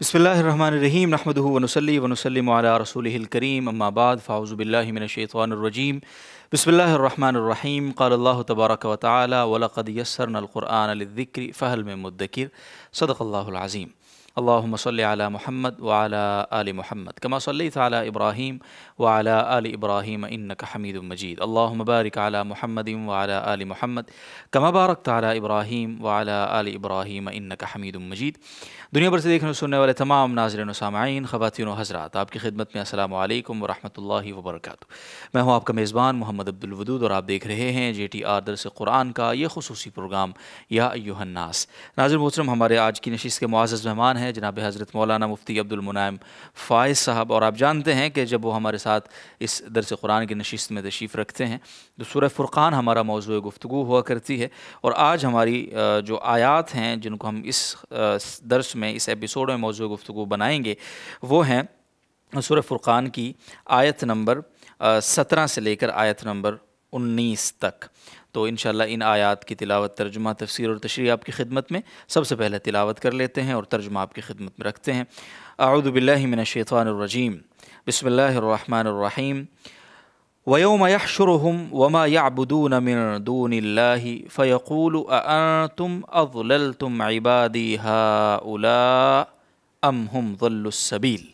بسم اللہ الرحمن الرحیم رحمۃ ونسلی ونسلم علی رسول الکریم اما بعد فاؤز باللہ من الشیطان الرجیم بسم اللہ الرحمن الرحیم قال اللہ تبارک تعالی ولقد یسرنا القرآن للذکر فہل مدکر صدق اللہ العظیم اللہ مصلی علی محمد والا آل محمد کما صلی اللہ ابراہیم والا علی ابراہیم انک حمید مجید اللہ مبارک علی محمد والا علی محمد کما بارک تعالیٰ ابراہیم والا علی ابراہیم انك حمید مجید دنیا بھر سے دیکھنے و سننے والے تمام ناظرین و سامعین خواتین و حضرات آپ کی خدمت میں السلام علیکم ورحمۃ اللہ وبرکاتہ میں ہوں آپ کا میزبان محمد عبد اور آپ دیکھ رہے ہیں جے ٹی آر درس قرآن کا یہ خصوصی پروگرام یا یو انناس ناظر محترم ہمارے آج کی نشست کے معزز مہمان ہیں ہیں جناب حضرت مولانا مفتی عبد فائز صاحب اور آپ جانتے ہیں کہ جب وہ ہمارے ساتھ اس درس قرآن کی نشست میں تشریف رکھتے ہیں تو سورہ فرقان ہمارا موضوع گفتگو ہوا کرتی ہے اور آج ہماری جو آیات ہیں جن کو ہم اس درس میں اس ایپیسوڈ میں موضوع گفتگو بنائیں گے وہ ہیں سورہ فرقان کی آیت نمبر سترہ سے لے کر آیت نمبر انیس تک تو انشاءاللہ ان آیات کی تلاوت ترجمہ تفسیر اور تشریح آپ کی خدمت میں سب سے پہلے تلاوت کر لیتے ہیں اور ترجمہ آپ کی خدمت میں رکھتے ہیں اعوذ باللہ من الشیطان الرجیم بسم اللہ الرحمن الرحیم ویوم شرحم وما دون دون فل تم اولادی أَمْ ام ہم السَّبِيلِ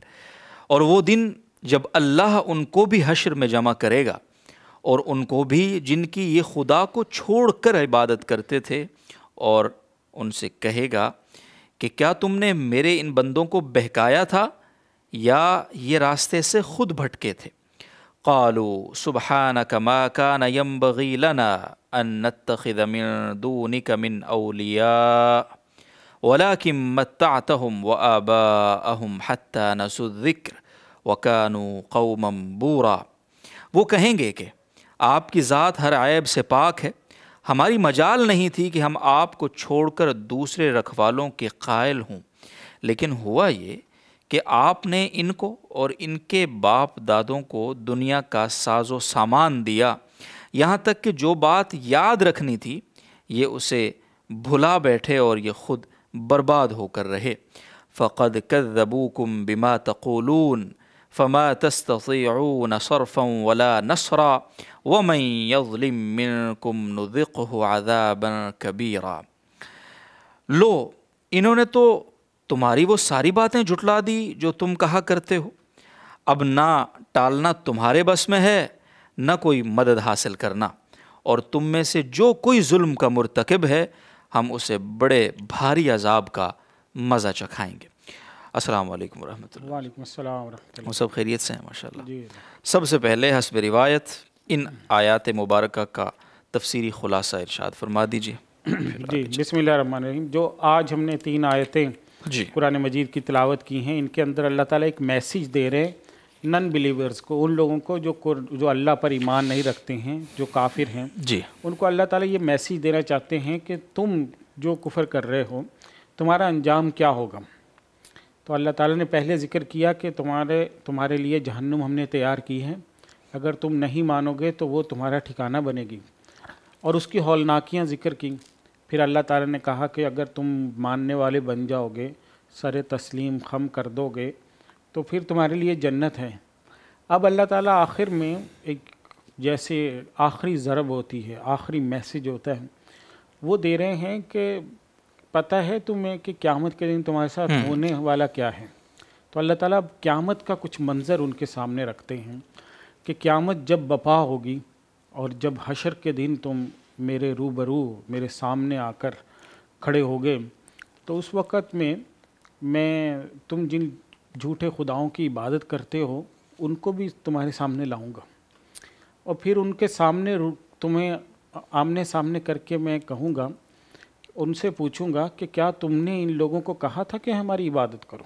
اور وہ دن جب اللہ ان کو بھی حشر میں جمع کرے گا اور ان کو بھی جن کی یہ خدا کو چھوڑ کر عبادت کرتے تھے اور ان سے کہے گا کہ کیا تم نے میرے ان بندوں کو بہکایا تھا یا یہ راستے سے خود بھٹکے تھے قالو سبحانہ کان ينبغي من اولیا ولا من دونك و اولیاء اہم متعتهم وآباءهم حتى نسوا الذکر وكانوا قوما بورا وہ کہیں گے کہ آپ کی ذات ہر عیب سے پاک ہے ہماری مجال نہیں تھی کہ ہم آپ کو چھوڑ کر دوسرے رکھوالوں کے قائل ہوں لیکن ہوا یہ کہ آپ نے ان کو اور ان کے باپ دادوں کو دنیا کا ساز و سامان دیا یہاں تک کہ جو بات یاد رکھنی تھی یہ اسے بھلا بیٹھے اور یہ خود برباد ہو کر رہے فقد کر بما تقولون فما تستطيعون صرفا ولا نصرا ومن يظلم منكم نذقه عذابا كبيرا لو انہوں نے تو تمہاری وہ ساری باتیں جھٹلا دی جو تم کہا کرتے ہو اب نہ ٹالنا تمہارے بس میں ہے نہ کوئی مدد حاصل کرنا اور تم میں سے جو کوئی ظلم کا مرتکب ہے ہم اسے بڑے بھاری عذاب کا مزہ چکھائیں گے السلام علیکم ورحمۃ اللہ وعلیکم السلام ورحمۃ اللہ سب خیریت سے ماشاء اللہ جی سب سے پہلے حسب روایت ان آیات مبارکہ کا تفسیری خلاصہ ارشاد فرما دیجیے جی بسم اللہ الرحمن الرحیم جو آج ہم نے تین آیتیں جی قرآن مجید کی تلاوت کی ہیں ان کے اندر اللہ تعالیٰ ایک میسیج دے رہے ہیں نن بلیورز کو ان لوگوں کو جو جو اللہ پر ایمان نہیں رکھتے ہیں جو کافر ہیں جی ان کو اللہ تعالیٰ یہ میسیج دینا چاہتے ہیں کہ تم جو کفر کر رہے ہو تمہارا انجام کیا ہوگا تو اللہ تعالیٰ نے پہلے ذکر کیا کہ تمہارے تمہارے لیے جہنم ہم نے تیار کی ہے اگر تم نہیں مانو گے تو وہ تمہارا ٹھکانہ بنے گی اور اس کی ہولناکیاں ذکر کیں پھر اللہ تعالیٰ نے کہا کہ اگر تم ماننے والے بن جاؤ گے سر تسلیم خم کر دو گے تو پھر تمہارے لیے جنت ہے اب اللہ تعالیٰ آخر میں ایک جیسے آخری ضرب ہوتی ہے آخری میسج ہوتا ہے وہ دے رہے ہیں کہ پتہ ہے تمہیں کہ قیامت کے دن تمہارے ساتھ ہونے والا کیا ہے تو اللہ تعالیٰ قیامت کا کچھ منظر ان کے سامنے رکھتے ہیں کہ قیامت جب بپا ہوگی اور جب حشر کے دن تم میرے روبرو میرے سامنے آ کر کھڑے ہو گئے تو اس وقت میں میں تم جن جھوٹے خداؤں کی عبادت کرتے ہو ان کو بھی تمہارے سامنے لاؤں گا اور پھر ان کے سامنے تمہیں آمنے سامنے کر کے میں کہوں گا ان سے پوچھوں گا کہ کیا تم نے ان لوگوں کو کہا تھا کہ ہماری عبادت کرو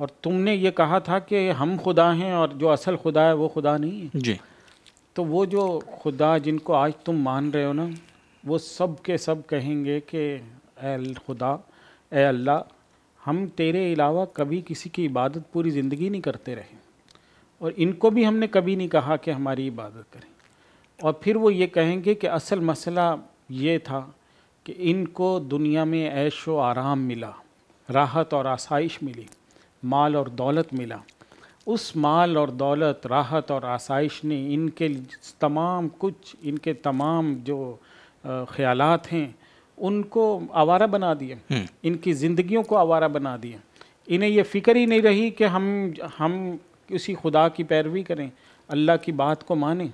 اور تم نے یہ کہا تھا کہ ہم خدا ہیں اور جو اصل خدا ہے وہ خدا نہیں ہے جی تو وہ جو خدا جن کو آج تم مان رہے ہو نا وہ سب کے سب کہیں گے کہ اے خدا اے اللہ ہم تیرے علاوہ کبھی کسی کی عبادت پوری زندگی نہیں کرتے رہے اور ان کو بھی ہم نے کبھی نہیں کہا کہ ہماری عبادت کریں اور پھر وہ یہ کہیں گے کہ اصل مسئلہ یہ تھا کہ ان کو دنیا میں عیش و آرام ملا راحت اور آسائش ملی مال اور دولت ملا اس مال اور دولت راحت اور آسائش نے ان کے تمام کچھ ان کے تمام جو خیالات ہیں ان کو آوارہ بنا دیے ان کی زندگیوں کو آوارہ بنا دیے انہیں یہ فکر ہی نہیں رہی کہ ہم ہم کسی خدا کی پیروی کریں اللہ کی بات کو مانیں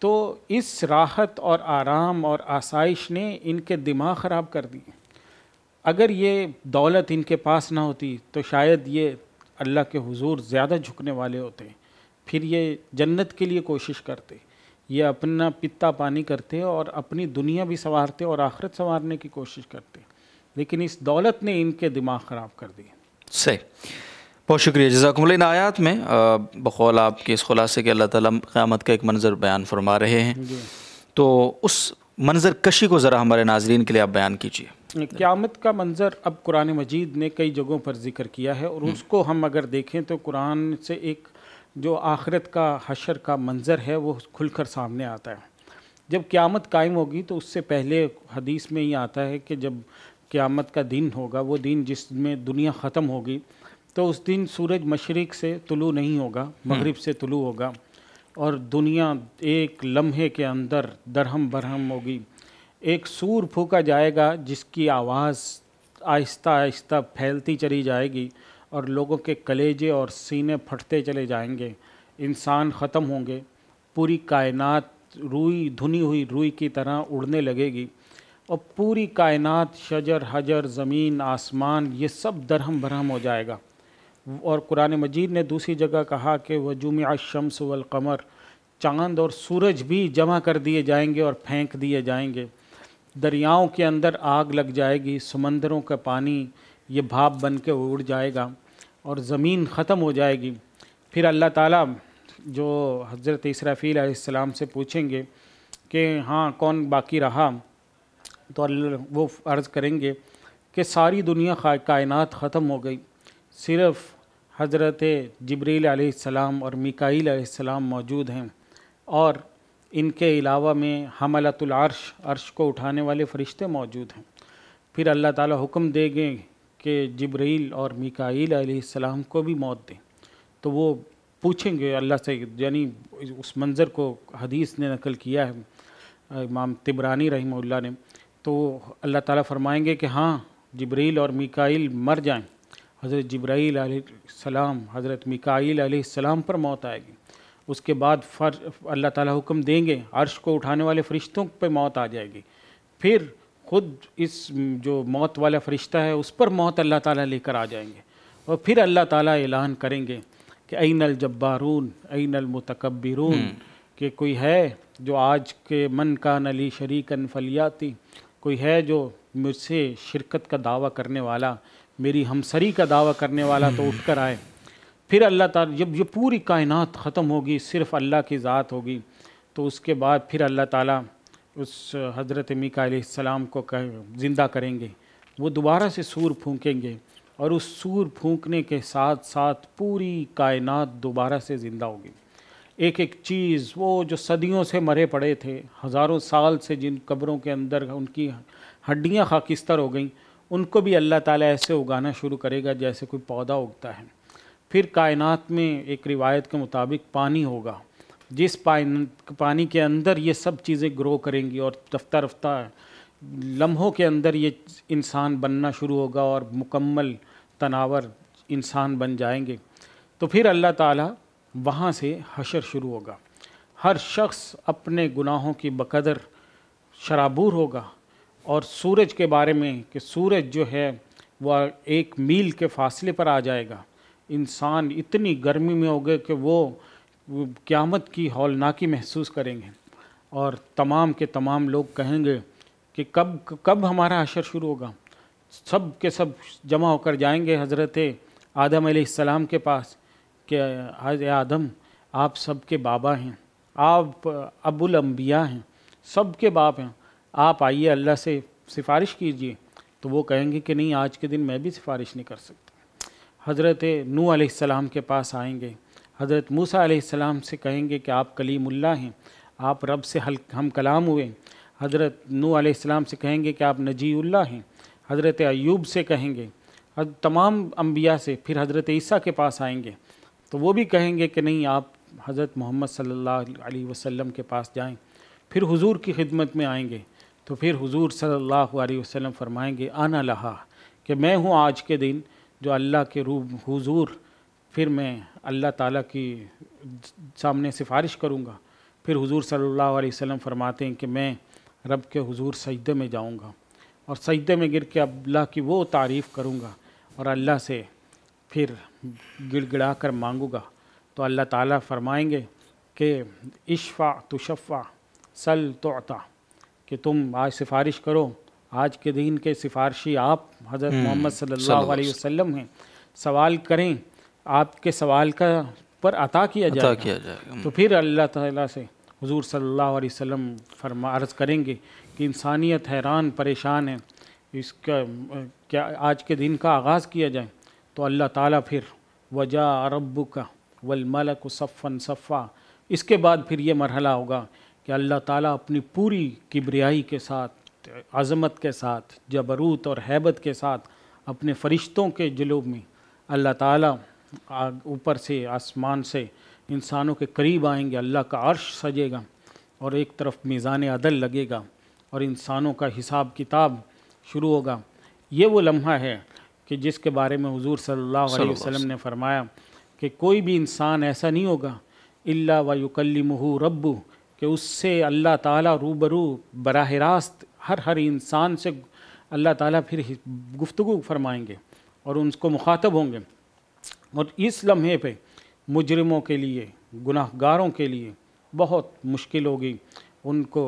تو اس راحت اور آرام اور آسائش نے ان کے دماغ خراب کر دی اگر یہ دولت ان کے پاس نہ ہوتی تو شاید یہ اللہ کے حضور زیادہ جھکنے والے ہوتے پھر یہ جنت کے لیے کوشش کرتے یہ اپنا پتا پانی کرتے اور اپنی دنیا بھی سنوارتے اور آخرت سنوارنے کی کوشش کرتے لیکن اس دولت نے ان کے دماغ خراب کر دی صحیح بہت شکریہ جزاکم اللہ ان آیات میں بخول آپ کے اس خلاصے کے اللہ تعالیٰ قیامت کا ایک منظر بیان فرما رہے ہیں جی. تو اس منظر کشی کو ذرا ہمارے ناظرین کے لیے آپ بیان کیجیے یعنی قیامت کا منظر اب قرآن مجید نے کئی جگہوں پر ذکر کیا ہے اور اس کو ہم اگر دیکھیں تو قرآن سے ایک جو آخرت کا حشر کا منظر ہے وہ کھل کر سامنے آتا ہے جب قیامت قائم ہوگی تو اس سے پہلے حدیث میں ہی آتا ہے کہ جب قیامت کا دن ہوگا وہ دن جس میں دنیا ختم ہوگی تو اس دن سورج مشرق سے طلوع نہیں ہوگا مغرب سے طلوع ہوگا اور دنیا ایک لمحے کے اندر درہم برہم ہوگی ایک سور پھونکا جائے گا جس کی آواز آہستہ آہستہ پھیلتی چلی جائے گی اور لوگوں کے کلیجے اور سینے پھٹتے چلے جائیں گے انسان ختم ہوں گے پوری کائنات روئی دھنی ہوئی روئی کی طرح اڑنے لگے گی اور پوری کائنات شجر حجر زمین آسمان یہ سب درہم برہم ہو جائے گا اور قرآن مجید نے دوسری جگہ کہا کہ وجوم الشمس والقمر چاند اور سورج بھی جمع کر دیے جائیں گے اور پھینک دیے جائیں گے دریاؤں کے اندر آگ لگ جائے گی سمندروں کا پانی یہ بھاپ بن کے اڑ جائے گا اور زمین ختم ہو جائے گی پھر اللہ تعالیٰ جو حضرت اسرافیل علیہ السلام سے پوچھیں گے کہ ہاں کون باقی رہا تو وہ عرض کریں گے کہ ساری دنیا کائنات ختم ہو گئی صرف حضرت جبریل علیہ السلام اور میکائیل علیہ السلام موجود ہیں اور ان کے علاوہ میں حملت العرش عرش کو اٹھانے والے فرشتے موجود ہیں پھر اللہ تعالیٰ حکم دے گئے کہ جبریل اور میکائیل علیہ السلام کو بھی موت دیں تو وہ پوچھیں گے اللہ سے یعنی اس منظر کو حدیث نے نقل کیا ہے امام تبرانی رحمہ اللہ نے تو اللہ تعالیٰ فرمائیں گے کہ ہاں جبریل اور میکائیل مر جائیں حضرت جبرائیل علیہ السلام حضرت مکائیل علیہ السلام پر موت آئے گی اس کے بعد فر اللہ تعالیٰ حکم دیں گے عرش کو اٹھانے والے فرشتوں پہ موت آ جائے گی پھر خود اس جو موت والا فرشتہ ہے اس پر موت اللہ تعالیٰ لے کر آ جائیں گے اور پھر اللہ تعالیٰ اعلان کریں گے کہ عین الجبارون عین المتکبرون کہ کوئی ہے جو آج کے من کا نلی شریکن فلیاتی کوئی ہے جو مجھ سے شرکت کا دعویٰ کرنے والا میری ہمسری کا دعویٰ کرنے والا تو اٹھ کر آئے پھر اللہ تعالیٰ جب یہ پوری کائنات ختم ہوگی صرف اللہ کی ذات ہوگی تو اس کے بعد پھر اللہ تعالیٰ اس حضرت میکا علیہ السلام کو زندہ کریں گے وہ دوبارہ سے سور پھونکیں گے اور اس سور پھونکنے کے ساتھ ساتھ پوری کائنات دوبارہ سے زندہ ہوگی ایک ایک چیز وہ جو صدیوں سے مرے پڑے تھے ہزاروں سال سے جن قبروں کے اندر ان کی ہڈیاں خاکستر ہو گئیں ان کو بھی اللہ تعالیٰ ایسے اگانا شروع کرے گا جیسے کوئی پودا اگتا ہے پھر کائنات میں ایک روایت کے مطابق پانی ہوگا جس پانی کے اندر یہ سب چیزیں گرو کریں گی اور رفتہ رفتہ لمحوں کے اندر یہ انسان بننا شروع ہوگا اور مکمل تناور انسان بن جائیں گے تو پھر اللہ تعالیٰ وہاں سے حشر شروع ہوگا ہر شخص اپنے گناہوں کی بقدر شرابور ہوگا اور سورج کے بارے میں کہ سورج جو ہے وہ ایک میل کے فاصلے پر آ جائے گا انسان اتنی گرمی میں ہو گئے کہ وہ قیامت کی ہولناکی محسوس کریں گے اور تمام کے تمام لوگ کہیں گے کہ کب کب ہمارا حشر شروع ہوگا سب کے سب جمع ہو کر جائیں گے حضرت آدم علیہ السلام کے پاس کہ حضرت آدم آپ سب کے بابا ہیں آپ ابو الانبیاء ہیں سب کے باپ ہیں آپ آئیے اللہ سے سفارش کیجئے تو وہ کہیں گے کہ نہیں آج کے دن میں بھی سفارش نہیں کر سکتا حضرت نو علیہ السلام کے پاس آئیں گے حضرت موسیٰ علیہ السلام سے کہیں گے کہ آپ کلیم اللہ ہیں آپ رب سے ہم کلام ہوئے حضرت نو علیہ السلام سے کہیں گے کہ آپ نجی اللہ ہیں حضرت ایوب سے کہیں گے تمام انبیاء سے پھر حضرت عیسیٰ کے پاس آئیں گے تو وہ بھی کہیں گے کہ نہیں آپ حضرت محمد صلی اللہ علیہ وسلم کے پاس جائیں پھر حضور کی خدمت میں آئیں گے تو پھر حضور صلی اللہ علیہ وسلم فرمائیں گے آنا لہا کہ میں ہوں آج کے دن جو اللہ کے روب حضور پھر میں اللہ تعالیٰ کی سامنے سفارش کروں گا پھر حضور صلی اللہ علیہ وسلم فرماتے ہیں کہ میں رب کے حضور سجدے میں جاؤں گا اور سجدے میں گر کے اللہ کی وہ تعریف کروں گا اور اللہ سے پھر گڑ گڑا کر مانگوں گا تو اللہ تعالیٰ فرمائیں گے کہ اشفا تشفع سل سلطع کہ تم آج سفارش کرو آج کے دن کے سفارشی آپ حضرت محمد صلی اللہ علیہ وسلم ہیں سوال کریں آپ کے سوال کا پر عطا کیا جائے کیا جائے تو پھر اللہ تعالیٰ سے حضور صلی اللہ علیہ وسلم فرما عرض کریں گے کہ انسانیت حیران پریشان ہے اس کا کیا آج کے دن کا آغاز کیا جائے تو اللہ تعالیٰ پھر وجا رب کا ولملک صفا اس کے بعد پھر یہ مرحلہ ہوگا کہ اللہ تعالیٰ اپنی پوری کبریائی کے ساتھ عظمت کے ساتھ جبروت اور حیبت کے ساتھ اپنے فرشتوں کے جلوب میں اللہ تعالیٰ اوپر سے آسمان سے انسانوں کے قریب آئیں گے اللہ کا عرش سجے گا اور ایک طرف میزان عدل لگے گا اور انسانوں کا حساب کتاب شروع ہوگا یہ وہ لمحہ ہے کہ جس کے بارے میں حضور صلی اللہ علیہ وسلم نے فرمایا کہ کوئی بھی انسان ایسا نہیں ہوگا اللہ و یکلمہ ربو کہ اس سے اللہ تعالیٰ روبرو براہ راست ہر ہر انسان سے اللہ تعالیٰ پھر گفتگو فرمائیں گے اور ان کو مخاطب ہوں گے اور اس لمحے پہ مجرموں کے لیے گناہ گاروں کے لیے بہت مشکل ہوگی ان کو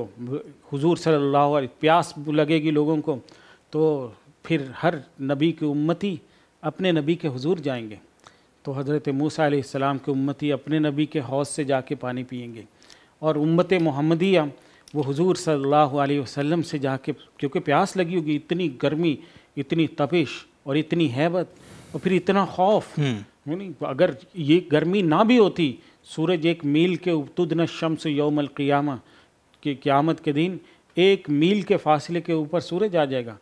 حضور صلی اللہ علیہ پیاس لگے گی لوگوں کو تو پھر ہر نبی کی امتی اپنے نبی کے حضور جائیں گے تو حضرت موسیٰ علیہ السلام کی امتی اپنے نبی کے حوض سے جا کے پانی پئیں گے اور امت محمدیہ وہ حضور صلی اللہ علیہ وسلم سے جا کے کیونکہ پیاس لگی ہوگی اتنی گرمی اتنی تپش اور اتنی ہیبت اور پھر اتنا خوف یعنی اگر یہ گرمی نہ بھی ہوتی سورج ایک میل کے ابتدن شمس یوم القیامہ کی قیامت کے دن ایک میل کے فاصلے کے اوپر سورج آ جائے گا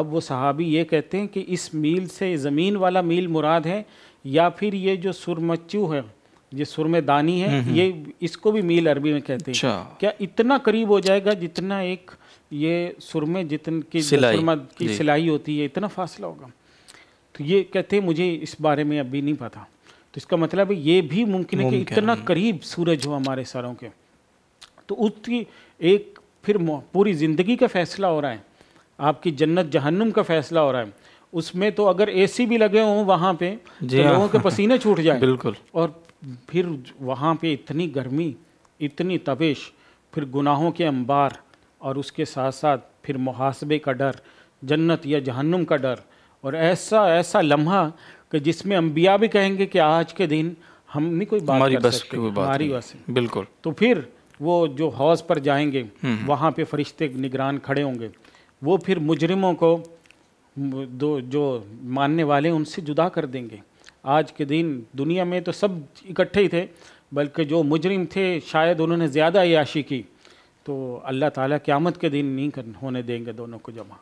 اب وہ صحابی یہ کہتے ہیں کہ اس میل سے زمین والا میل مراد ہے یا پھر یہ جو سرمچو ہے یہ سرم دانی ہے یہ اس کو بھی میل عربی میں کہتے ہیں اچھا۔ کیا اتنا قریب ہو جائے گا جتنا ایک یہ سرمے جتن کی سرما کی جی۔ سلائی ہوتی ہے اتنا فاصلہ ہوگا تو یہ کہتے ہیں مجھے اس بارے میں ابھی نہیں پتا تو اس کا مطلب ہے یہ بھی ممکن ہے کہ اتنا قریب سورج ہو ہمارے سروں کے تو اس کی ایک پھر پوری زندگی کا فیصلہ ہو رہا ہے آپ کی جنت جہنم کا فیصلہ ہو رہا ہے اس میں تو اگر اے سی بھی لگے ہوں وہاں پہ جی تو لوگوں ہاں۔ کے پسینے چھوٹ جائیں بالکل اور پھر وہاں پہ اتنی گرمی اتنی تبش پھر گناہوں کے انبار اور اس کے ساتھ ساتھ پھر محاسبے کا ڈر جنت یا جہنم کا ڈر اور ایسا ایسا لمحہ کہ جس میں انبیاء بھی کہیں گے کہ آج کے دن ہم نہیں کوئی بات ہماری بس بالکل تو پھر وہ جو حوض پر جائیں گے وہاں پہ فرشتے نگران کھڑے ہوں گے وہ پھر مجرموں کو جو ماننے والے ان سے جدا کر دیں گے آج کے دن دنیا میں تو سب اکٹھے ہی تھے بلکہ جو مجرم تھے شاید انہوں نے زیادہ عیاشی کی تو اللہ تعالیٰ قیامت کے دن نہیں ہونے دیں گے دونوں کو جمع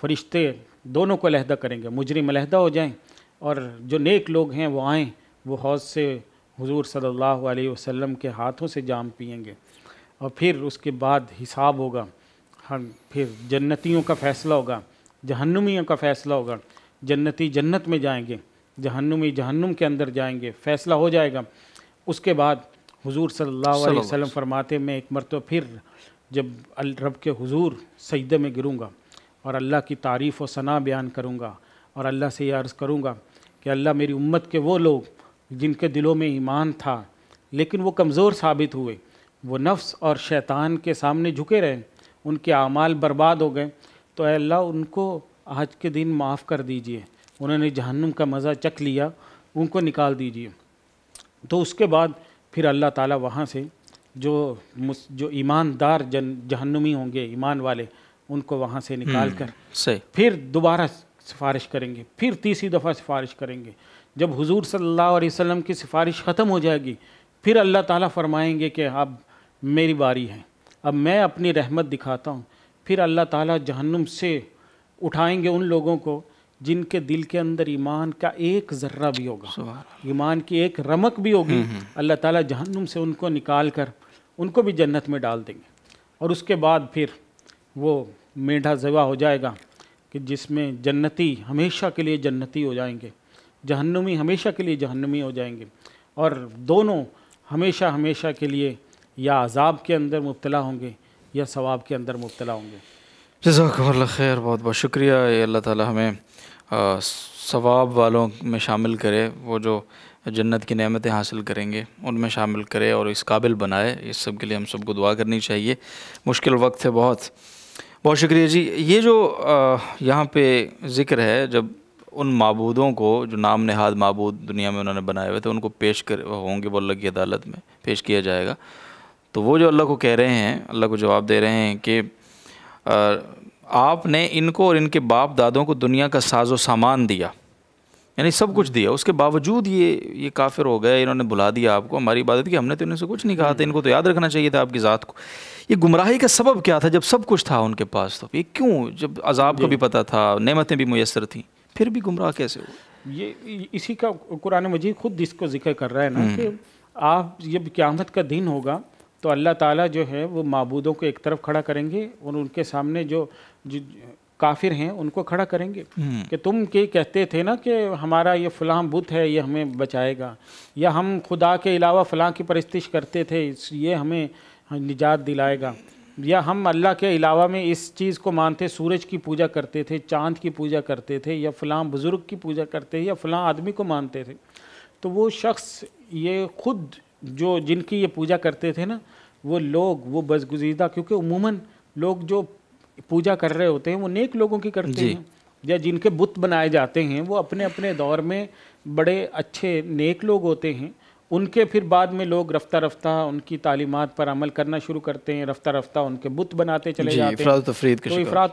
فرشتے دونوں کو علیحدہ کریں گے مجرم علیحدہ ہو جائیں اور جو نیک لوگ ہیں وہ آئیں وہ حوض سے حضور صلی اللہ علیہ وسلم کے ہاتھوں سے جام پئیں گے اور پھر اس کے بعد حساب ہوگا ہم پھر جنتیوں کا فیصلہ ہوگا جہنمیوں کا فیصلہ ہوگا جنتی جنت میں جائیں گے جہنمی جہنم کے اندر جائیں گے فیصلہ ہو جائے گا اس کے بعد حضور صلی اللہ علیہ وسلم فرماتے میں ایک مرتبہ پھر جب الرب کے حضور سجدے میں گروں گا اور اللہ کی تعریف و ثنا بیان کروں گا اور اللہ سے یہ عرض کروں گا کہ اللہ میری امت کے وہ لوگ جن کے دلوں میں ایمان تھا لیکن وہ کمزور ثابت ہوئے وہ نفس اور شیطان کے سامنے جھکے رہے ان کے اعمال برباد ہو گئے تو اے اللہ ان کو آج کے دن معاف کر دیجئے انہوں نے جہنم کا مزہ چکھ لیا ان کو نکال دیجیے تو اس کے بعد پھر اللہ تعالیٰ وہاں سے جو جو ایماندار جن جہنمی ہوں گے ایمان والے ان کو وہاں سے نکال کر صحیح پھر دوبارہ سفارش کریں گے پھر تیسری دفعہ سفارش کریں گے جب حضور صلی اللہ علیہ وسلم کی سفارش ختم ہو جائے گی پھر اللہ تعالیٰ فرمائیں گے کہ اب میری باری ہے اب میں اپنی رحمت دکھاتا ہوں پھر اللہ تعالیٰ جہنم سے اٹھائیں گے ان لوگوں کو جن کے دل کے اندر ایمان کا ایک ذرہ بھی ہوگا ایمان کی ایک رمک بھی ہوگی اللہ تعالیٰ جہنم سے ان کو نکال کر ان کو بھی جنت میں ڈال دیں گے اور اس کے بعد پھر وہ میڈھا زوا ہو جائے گا کہ جس میں جنتی ہمیشہ کے لیے جنتی ہو جائیں گے جہنمی ہمیشہ کے لیے جہنمی ہو جائیں گے اور دونوں ہمیشہ ہمیشہ کے لیے یا عذاب کے اندر مبتلا ہوں گے یا ثواب کے اندر مبتلا ہوں گے جزاک اللہ خیر بہت بہت شکریہ یہ اللہ تعالیٰ ہمیں ثواب والوں میں شامل کرے وہ جو جنت کی نعمتیں حاصل کریں گے ان میں شامل کرے اور اس قابل بنائے اس سب کے لیے ہم سب کو دعا کرنی چاہیے مشکل وقت ہے بہت بہت شکریہ جی یہ جو یہاں پہ ذکر ہے جب ان معبودوں کو جو نام نہاد معبود دنیا میں انہوں نے بنائے ہوئے تھے ان کو پیش کر ہوں گے وہ اللہ کی عدالت میں پیش کیا جائے گا تو وہ جو اللہ کو کہہ رہے ہیں اللہ کو جواب دے رہے ہیں کہ آپ نے ان کو اور ان کے باپ دادوں کو دنیا کا ساز و سامان دیا یعنی سب کچھ دیا اس کے باوجود یہ یہ کافر ہو گئے انہوں نے بلا دیا آپ کو ہماری عبادت کی ہم نے تو انہیں سے کچھ نہیں کہا تھا ان کو تو یاد رکھنا چاہیے تھا آپ کی ذات کو یہ گمراہی کا سبب کیا تھا جب سب کچھ تھا ان کے پاس تو یہ کیوں جب عذاب کو جی۔ بھی پتہ تھا نعمتیں بھی میسر تھیں پھر بھی گمراہ کیسے ہو یہ اسی کا قرآن مجید خود اس کو ذکر کر رہا ہے نا کہ آپ جب قیامت کا دن ہوگا تو اللہ تعالیٰ جو ہے وہ معبودوں کو ایک طرف کھڑا کریں گے اور ان کے سامنے جو کافر ہیں ان کو کھڑا کریں گے کہ تم کہتے تھے نا کہ ہمارا یہ فلاں بت ہے یہ ہمیں بچائے گا یا ہم خدا کے علاوہ فلاں کی پرستش کرتے تھے اس یہ ہمیں نجات دلائے گا یا ہم اللہ کے علاوہ میں اس چیز کو مانتے سورج کی پوجا کرتے تھے چاند کی پوجا کرتے تھے یا فلاں بزرگ کی پوجا کرتے تھے یا فلاں آدمی کو مانتے تھے تو وہ شخص یہ خود جو جن کی یہ پوجا کرتے تھے نا وہ لوگ وہ بزگزیدہ کیونکہ عموماً لوگ جو پوجا کر رہے ہوتے ہیں وہ نیک لوگوں کی کرتے جی۔ ہیں یا جن کے بت بنائے جاتے ہیں وہ اپنے اپنے دور میں بڑے اچھے نیک لوگ ہوتے ہیں ان کے پھر بعد میں لوگ رفتہ رفتہ ان کی تعلیمات پر عمل کرنا شروع کرتے ہیں رفتہ رفتہ ان کے بت بناتے چلے جی، جاتے ہیں افراد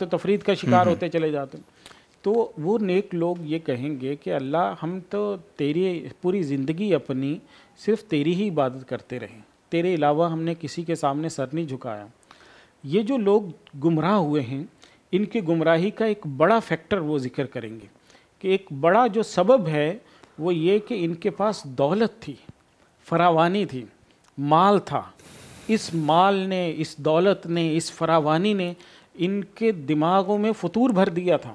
و تفرید کا شکار ہوتے چلے جاتے ہیں تو وہ نیک لوگ یہ کہیں گے کہ اللہ ہم تو تیری پوری زندگی اپنی صرف تیری ہی عبادت کرتے رہے تیرے علاوہ ہم نے کسی کے سامنے سر نہیں جھکایا یہ جو لوگ گمراہ ہوئے ہیں ان کی گمراہی کا ایک بڑا فیکٹر وہ ذکر کریں گے کہ ایک بڑا جو سبب ہے وہ یہ کہ ان کے پاس دولت تھی فراوانی تھی مال تھا اس مال نے اس دولت نے اس فراوانی نے ان کے دماغوں میں فطور بھر دیا تھا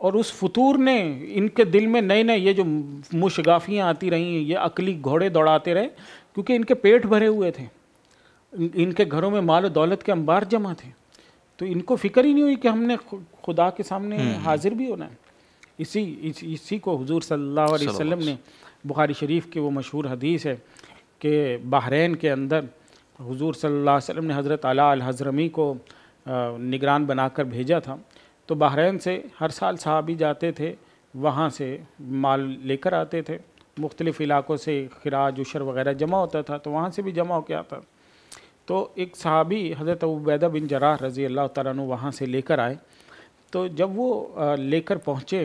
اور اس فطور نے ان کے دل میں نئے نئے یہ جو مشغافیاں آتی رہیں یہ عقلی گھوڑے دوڑاتے رہے کیونکہ ان کے پیٹ بھرے ہوئے تھے ان کے گھروں میں مال و دولت کے انبار جمع تھے تو ان کو فکر ہی نہیں ہوئی کہ ہم نے خدا کے سامنے حاضر بھی ہونا ہے اسی اسی کو حضور صلی اللہ علیہ وسلم نے بخاری شریف کے وہ مشہور حدیث ہے کہ بحرین کے اندر حضور صلی اللہ علیہ وسلم نے حضرت علیہ الحضرمی کو نگران بنا کر بھیجا تھا تو بحرین سے ہر سال صحابی جاتے تھے وہاں سے مال لے کر آتے تھے مختلف علاقوں سے خراج اشر وغیرہ جمع ہوتا تھا تو وہاں سے بھی جمع ہو کے آتا تو ایک صحابی حضرت عبیدہ بن جراح رضی اللہ تعالیٰ عنہ وہاں سے لے کر آئے تو جب وہ لے کر پہنچے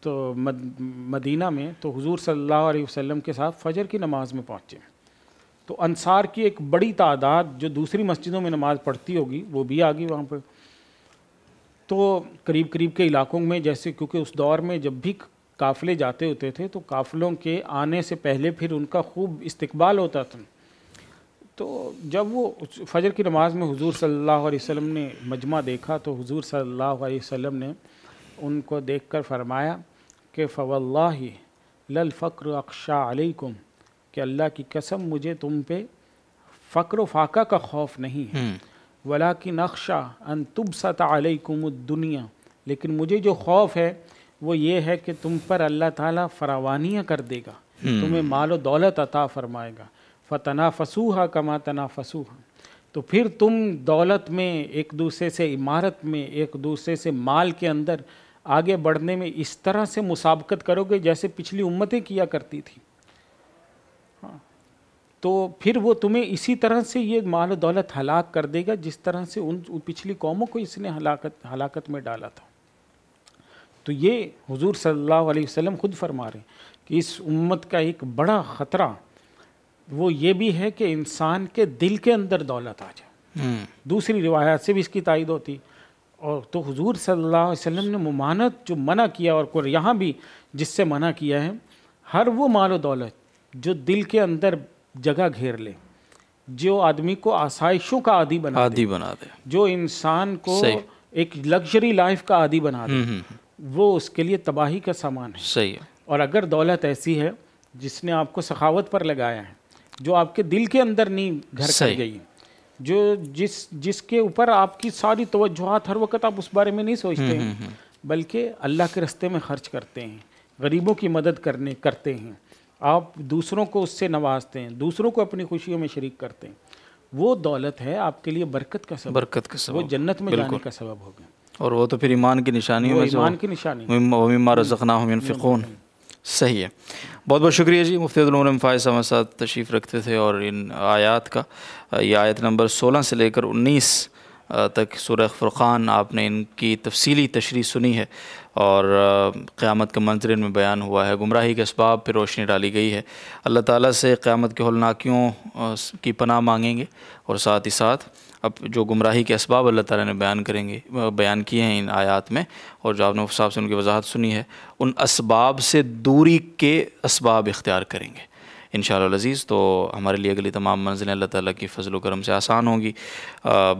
تو مدینہ میں تو حضور صلی اللہ علیہ وسلم کے ساتھ فجر کی نماز میں پہنچے تو انصار کی ایک بڑی تعداد جو دوسری مسجدوں میں نماز پڑھتی ہوگی وہ بھی آگی وہاں پہ تو قریب قریب کے علاقوں میں جیسے کیونکہ اس دور میں جب بھی قافلے جاتے ہوتے تھے تو قافلوں کے آنے سے پہلے پھر ان کا خوب استقبال ہوتا تھا تو جب وہ فجر کی نماز میں حضور صلی اللہ علیہ وسلم نے مجمع دیکھا تو حضور صلی اللہ علیہ وسلم نے ان کو دیکھ کر فرمایا کہ فو اللہ اقشا علیکم کہ اللہ کی قسم مجھے تم پہ فقر و فاقہ کا خوف نہیں ہے اخشا ان تبسط علیکم الدنیا لیکن مجھے جو خوف ہے وہ یہ ہے کہ تم پر اللہ تعالیٰ فراوانیاں کر دے گا تمہیں مال و دولت عطا فرمائے گا فتنا فسوحا کما تنا فسوحا تو پھر تم دولت میں ایک دوسرے سے عمارت میں ایک دوسرے سے مال کے اندر آگے بڑھنے میں اس طرح سے مسابقت کرو گے جیسے پچھلی امتیں کیا کرتی تھیں تو پھر وہ تمہیں اسی طرح سے یہ مال و دولت ہلاک کر دے گا جس طرح سے ان پچھلی قوموں کو اس نے ہلاکت ہلاکت میں ڈالا تھا تو یہ حضور صلی اللہ علیہ وسلم خود فرما رہے ہیں کہ اس امت کا ایک بڑا خطرہ وہ یہ بھی ہے کہ انسان کے دل کے اندر دولت آ جائے دوسری روایات سے بھی اس کی تائید ہوتی اور تو حضور صلی اللہ علیہ وسلم نے ممانت جو منع کیا اور یہاں بھی جس سے منع کیا ہے ہر وہ مال و دولت جو دل کے اندر جگہ گھیر لے جو آدمی کو آسائشوں کا عادی بنا بنا دے جو انسان کو ایک لگژری لائف کا عادی بنا دے وہ اس کے لیے تباہی کا سامان ہے صحیح اور اگر دولت ایسی ہے جس نے آپ کو سخاوت پر لگایا ہے جو آپ کے دل کے اندر نہیں گھر کر گئی جو جس جس کے اوپر آپ کی ساری توجہات ہر وقت آپ اس بارے میں نہیں سوچتے ہیں بلکہ اللہ کے رستے میں خرچ کرتے ہیں غریبوں کی مدد کرنے کرتے ہیں آپ دوسروں کو اس سے نوازتے ہیں دوسروں کو اپنی خوشیوں میں شریک کرتے ہیں وہ دولت ہے آپ کے لیے برکت کا سبب برکت کا سبب وہ جنت میں جانے کا سبب ہوگا اور وہ تو پھر ایمان کی نشانی ہے ایمان کی نشانی ہوگی زخنا ینفقون صحیح ہے بہت بہت شکریہ جی مفتی العمول فائز ہمارے ساتھ تشریف رکھتے تھے اور ان آیات کا یہ آیت نمبر سولہ سے لے کر انیس تک سورہ فرقان آپ نے ان کی تفصیلی تشریح سنی ہے اور قیامت کے منظر ان میں بیان ہوا ہے گمراہی کے اسباب پہ روشنی ڈالی گئی ہے اللہ تعالیٰ سے قیامت کے حل کی پناہ مانگیں گے اور ساتھ ہی ساتھ اب جو گمراہی کے اسباب اللہ تعالیٰ نے بیان کریں گے بیان کیے ہیں ان آیات میں اور جو آپ نے صاحب سے ان کی وضاحت سنی ہے ان اسباب سے دوری کے اسباب اختیار کریں گے ان شاء اللہ تو ہمارے لیے اگلی تمام منزلیں اللہ تعالیٰ کی فضل و کرم سے آسان ہوں گی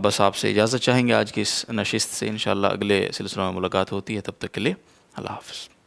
بس آپ سے اجازت چاہیں گے آج کی اس نشست سے انشاءاللہ اگلے سلسلوں میں ملاقات ہوتی ہے تب تک کے لیے اللہ حافظ